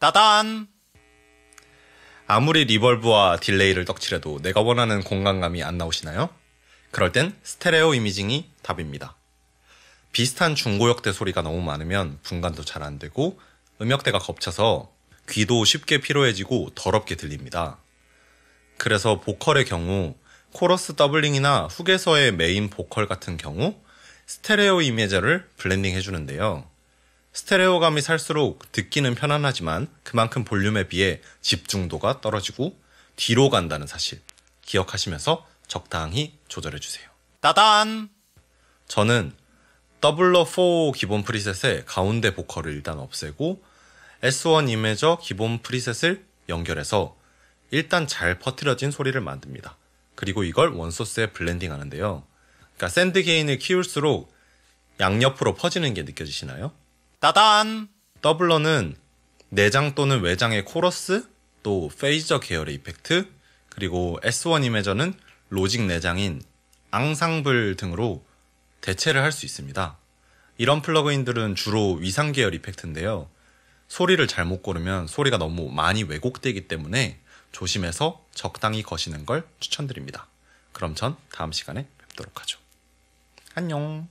따단! 아무리 리벌브와 딜레이를 떡칠해도 내가 원하는 공간감이 안 나오시나요? 그럴 땐 스테레오 이미징이 답입니다. 비슷한 중고역대 소리가 너무 많으면 분간도 잘 안 되고 음역대가 겹쳐서 귀도 쉽게 피로해지고 더럽게 들립니다. 그래서 보컬의 경우 코러스 더블링이나 후계서의 메인 보컬 같은 경우 스테레오 이미저를 블렌딩 해주는데요. 스테레오감이 살수록 듣기는 편안하지만 그만큼 볼륨에 비해 집중도가 떨어지고 뒤로 간다는 사실 기억하시면서 적당히 조절해 주세요. 따단! 저는 더블러 4 기본 프리셋의 가운데 보컬을 일단 없애고 S1 이메저 기본 프리셋을 연결해서 일단 잘 퍼트려진 소리를 만듭니다. 그리고 이걸 원소스에 블렌딩 하는데요. 그러니까 샌드 게인을 키울수록 양옆으로 퍼지는 게 느껴지시나요? 따단! 더블러는 내장 또는 외장의 코러스, 또 페이저 계열의 이펙트, 그리고 S1 이매저는 로직 내장인 앙상블 등으로 대체를 할 수 있습니다. 이런 플러그인들은 주로 위상 계열 이펙트인데요. 소리를 잘못 고르면 소리가 너무 많이 왜곡되기 때문에 조심해서 적당히 거시는 걸 추천드립니다. 그럼 전 다음 시간에 뵙도록 하죠. 안녕!